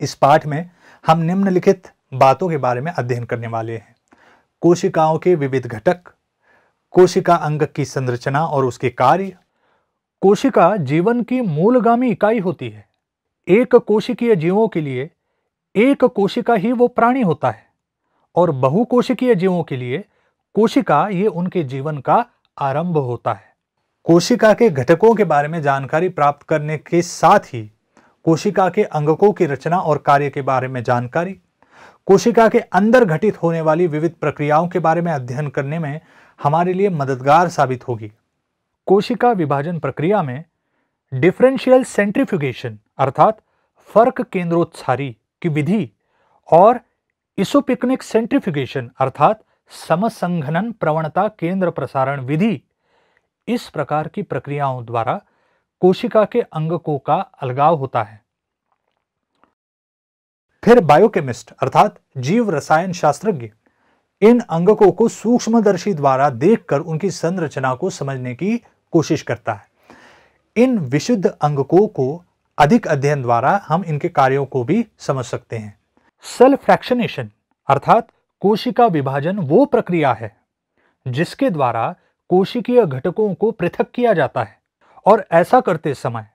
इस पाठ में हम निम्नलिखित बातों के बारे में अध्ययन करने वाले हैं कोशिकाओं के विविध घटक कोशिका अंग की संरचना और उसके कार्य कोशिका जीवन की मूलगामी इकाई होती है एक कोशिकीय जीवों के लिए एक कोशिका ही वो प्राणी होता है और बहुकोशिकीय जीवों के लिए कोशिका ये उनके जीवन का आरंभ होता है कोशिका के घटकों के बारे में जानकारी प्राप्त करने के साथ ही कोशिका के अंगकों की रचना और कार्य के बारे में जानकारी कोशिका के अंदर घटित होने वाली विविध प्रक्रियाओं के बारे में अध्ययन करने में हमारे लिए मददगार साबित होगी कोशिका विभाजन प्रक्रिया में डिफरेंशियल सेंट्रीफ्यूगेशन अर्थात फर्क केंद्रोत्सारी की विधि और इसोपिकनिक सेंट्रीफ्यूगेशन अर्थात समसंघनन प्रवणता केंद्र प्रसारण विधि इस प्रकार की प्रक्रियाओं द्वारा कोशिका के अंगकों का अलगाव होता है फिर बायोकेमिस्ट अर्थात जीव रसायन शास्त्रज्ञ इन अंगकों को सूक्ष्मदर्शी द्वारा देखकर उनकी संरचना को समझने की कोशिश करता है इन विशुद्ध अंगकों को अधिक अध्ययन द्वारा हम इनके कार्यों को भी समझ सकते हैं सेल फ्रैक्शनेशन अर्थात कोशिका विभाजन वो प्रक्रिया है जिसके द्वारा कोशिकीय घटकों को पृथक किया जाता है और ऐसा करते समय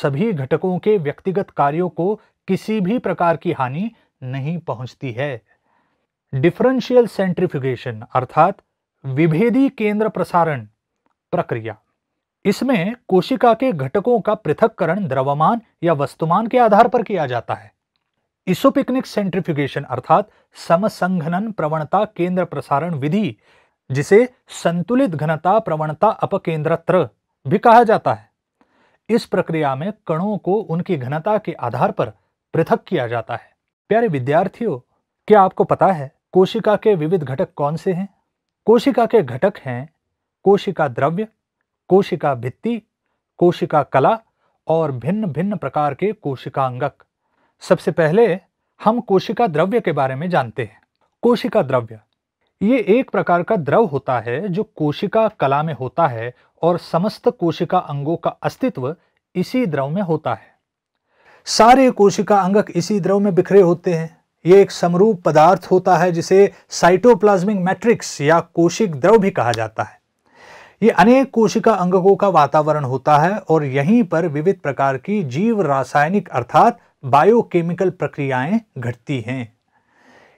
सभी घटकों के व्यक्तिगत कार्यों को किसी भी प्रकार की हानि नहीं पहुंचती है डिफरेंशियल सेंट्रिफिकेशन अर्थात विभेदी केंद्र प्रसारण प्रक्रिया इसमें कोशिका के घटकों का पृथककरण द्रव्यमान या वस्तुमान के आधार पर किया जाता है इसोपिकनिक सेंट्रिफिकेशन अर्थात समसंघनन प्रवणता केंद्र प्रसारण विधि जिसे संतुलित घनता प्रवणता अपकेंद्रत्र भी कहा जाता है इस प्रक्रिया में कणों को उनकी घनता के आधार पर पृथक किया जाता है प्यारे विद्यार्थियों क्या आपको पता है कोशिका के विविध घटक कौन से हैं कोशिका के घटक हैं कोशिका द्रव्य कोशिका भित्ति कोशिका कला और भिन्न भिन्न प्रकार के कोशिकांगक सबसे पहले हम कोशिका द्रव्य के बारे में जानते हैं कोशिका द्रव्य ये एक प्रकार का द्रव होता है जो कोशिका कला में होता है और समस्त कोशिका अंगों का अस्तित्व इसी द्रव में होता है सारे कोशिका अंगक इसी द्रव में बिखरे होते हैं ये एक समरूप पदार्थ होता है जिसे साइटोप्लाज्मिक मैट्रिक्स या कोशिक द्रव भी कहा जाता है ये अनेक कोशिका अंगकों का वातावरण होता है और यहीं पर विविध प्रकार की जीव रासायनिक अर्थात बायोकेमिकल प्रक्रियाएं घटती हैं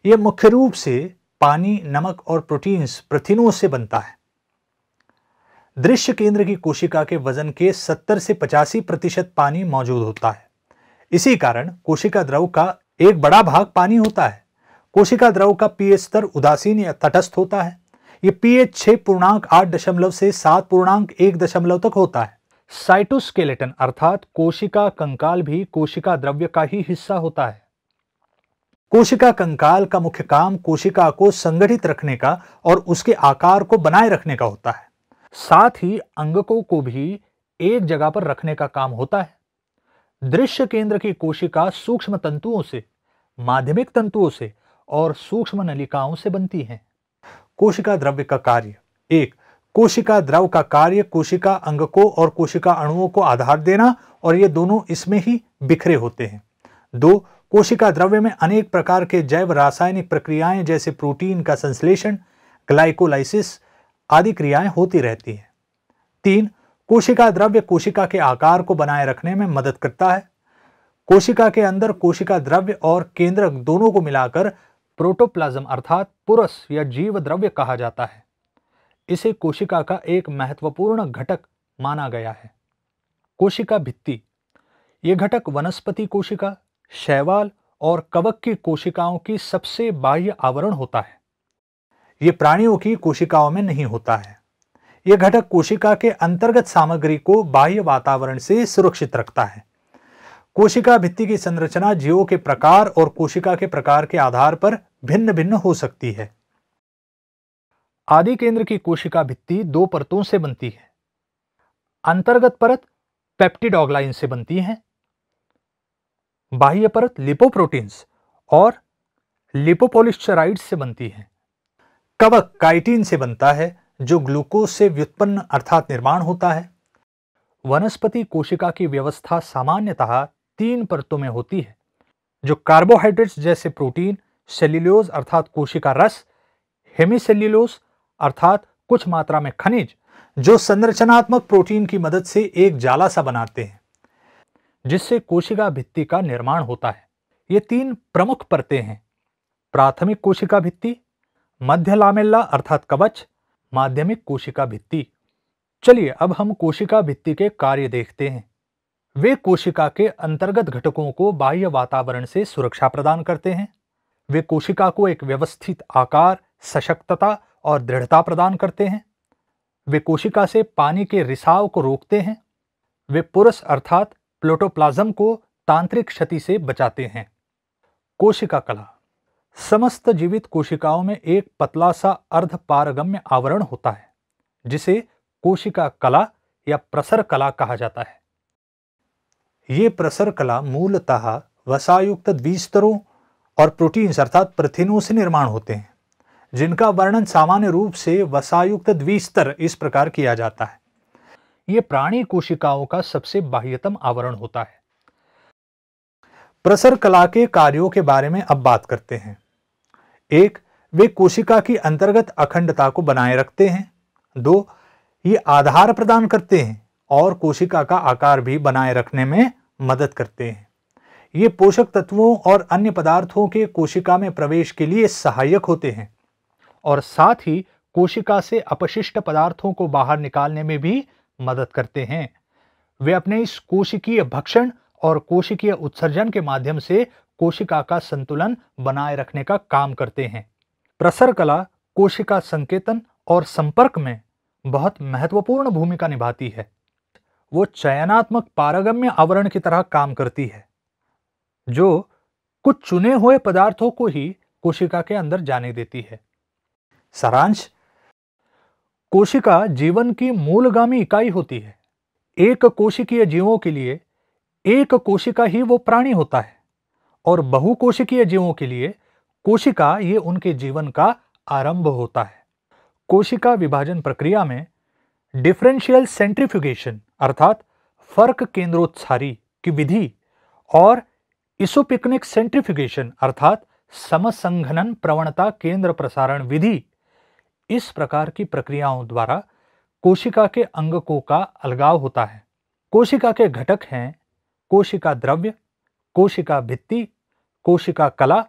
ये मुख्य रूप से पानी नमक और प्रोटीन्स प्रथिनों से बनता है दृश्य केंद्र की कोशिका के वजन के 70 से पचासी प्रतिशत पानी मौजूद होता है इसी कारण कोशिका द्रव का एक बड़ा भाग पानी होता है कोशिका द्रव का पीएच स्तर उदासीन या तटस्थ होता है यह पीएच छह पूर्णांक आठ दशमलव से सात पूर्णांक एक दशमलव तक होता है साइटोस्केलेटन अर्थात कोशिका कंकाल भी कोशिका द्रव्य का ही हिस्सा होता है कोशिका कंकाल का मुख्य काम कोशिका को संगठित रखने का और उसके आकार को बनाए रखने का होता है साथ ही अंगकों को भी एक जगह पर रखने का काम होता है दृश्य केंद्र की कोशिका सूक्ष्म तंतुओं से माध्यमिक तंतुओं से और सूक्ष्म नलिकाओं से बनती हैं कोशिका द्रव्य का कार्य एक कोशिका द्रव का कार्य कोशिका अंगकों और कोशिका अणुओं को आधार देना और ये दोनों इसमें ही बिखरे होते हैं दो कोशिका द्रव्य में अनेक प्रकार के जैव रासायनिक प्रक्रियाएं जैसे प्रोटीन का संश्लेषण ग्लाइकोलाइसिस आदि क्रियाएं होती रहती हैं तीन कोशिका द्रव्य कोशिका के आकार को बनाए रखने में मदद करता है कोशिका के अंदर कोशिका द्रव्य और केंद्रक दोनों को मिलाकर प्रोटोप्लाज्म अर्थात पुरस या जीव द्रव्य कहा जाता है इसे कोशिका का एक महत्वपूर्ण घटक माना गया है कोशिका भित्ति ये घटक वनस्पति कोशिका शैवाल और कवक की कोशिकाओं की सबसे बाह्य आवरण होता है ये प्राणियों की कोशिकाओं में नहीं होता है यह घटक कोशिका के अंतर्गत सामग्री को बाह्य वातावरण से सुरक्षित रखता है कोशिका भित्ति की संरचना जीवों के प्रकार और कोशिका के प्रकार के आधार पर भिन्न भिन्न हो सकती है आदि केंद्र की कोशिका भित्ति दो परतों से बनती है अंतर्गत परत पेप्टिडोगलाइन से बनती है बाह्य परत लिपोप्रोटीन्स और लिपोपोलिस्टराइड से बनती है कवक काइटीन से बनता है जो ग्लूकोज से व्युत्पन्न अर्थात निर्माण होता है वनस्पति कोशिका की व्यवस्था सामान्यतः तीन परतों में होती है जो कार्बोहाइड्रेट्स जैसे प्रोटीन सेल्यूलोज अर्थात कोशिका रस हेमीसेल्यूलोज अर्थात कुछ मात्रा में खनिज जो संरचनात्मक प्रोटीन की मदद से एक जाला सा बनाते हैं जिससे कोशिका भित्ति का निर्माण होता है ये तीन प्रमुख परतें हैं प्राथमिक कोशिका भित्ति मध्य लामेल्ला अर्थात कवच माध्यमिक कोशिका भित्ति चलिए अब हम कोशिका भित्ति के कार्य देखते हैं वे कोशिका के अंतर्गत घटकों को बाह्य वातावरण से सुरक्षा प्रदान करते हैं वे कोशिका को एक व्यवस्थित आकार सशक्तता और दृढ़ता प्रदान करते हैं वे कोशिका से पानी के रिसाव को रोकते हैं वे पुरुष अर्थात प्लोटोप्लाज्म को तांत्रिक क्षति से बचाते हैं कोशिका कला समस्त जीवित कोशिकाओं में एक पतला सा अर्ध पारगम्य आवरण होता है जिसे कोशिका कला या प्रसर कला कहा जाता है ये प्रसर कला मूलतः वसायुक्त द्विस्तरों और प्रोटीन्स अर्थात प्रथिनों से निर्माण होते हैं जिनका वर्णन सामान्य रूप से वसायुक्त द्विस्तर इस प्रकार किया जाता है ये प्राणी कोशिकाओं का सबसे बाह्यतम आवरण होता है प्रसर कला के कार्यों के बारे में अब बात करते हैं एक वे कोशिका की अंतर्गत अखंडता को बनाए रखते हैं दो ये आधार प्रदान करते हैं और कोशिका का आकार भी बनाए रखने में मदद करते हैं ये पोषक तत्वों और अन्य पदार्थों के कोशिका में प्रवेश के लिए सहायक होते हैं और साथ ही कोशिका से अपशिष्ट पदार्थों को बाहर निकालने में भी मदद करते हैं वे अपने इस कोशिकीय भक्षण और कोशिकीय उत्सर्जन के माध्यम से कोशिका का संतुलन बनाए रखने का काम करते हैं प्रसर कला कोशिका संकेतन और संपर्क में बहुत महत्वपूर्ण भूमिका निभाती है वो चयनात्मक पारगम्य आवरण की तरह काम करती है जो कुछ चुने हुए पदार्थों को ही कोशिका के अंदर जाने देती है सारांश कोशिका जीवन की मूलगामी इकाई होती है एक कोशिकीय जीवों के लिए एक कोशिका ही वो प्राणी होता है और बहुकोशिकीय जीवों के लिए कोशिका ये उनके जीवन का आरंभ होता है कोशिका विभाजन प्रक्रिया में डिफरेंशियल सेंट्रीफ्यूगेशन अर्थात फर्क केंद्रोत्सारी की विधि और इसोपिकनिक सेंट्रीफ्यूगेशन अर्थात समसंघनन प्रवणता केंद्र प्रसारण विधि इस प्रकार की प्रक्रियाओं द्वारा कोशिका के अंगकों का अलगाव होता है कोशिका के घटक हैं कोशिका द्रव्य कोशिका भित्ति कोशिका कला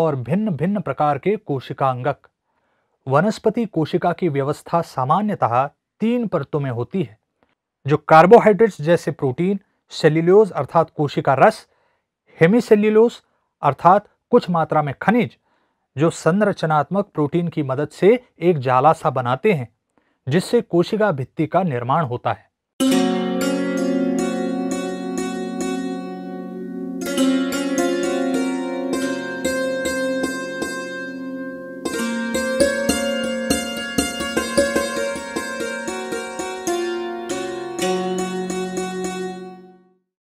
और भिन्न भिन्न प्रकार के कोशिका अंगक वनस्पति कोशिका की व्यवस्था सामान्यतः तीन परतों में होती है जो कार्बोहाइड्रेट्स जैसे प्रोटीन सेल्यूलोज अर्थात कोशिका रस हेमीसेल्यूलोज अर्थात कुछ मात्रा में खनिज जो संरचनात्मक प्रोटीन की मदद से एक जाला सा बनाते हैं जिससे कोशिका भित्ति का निर्माण होता है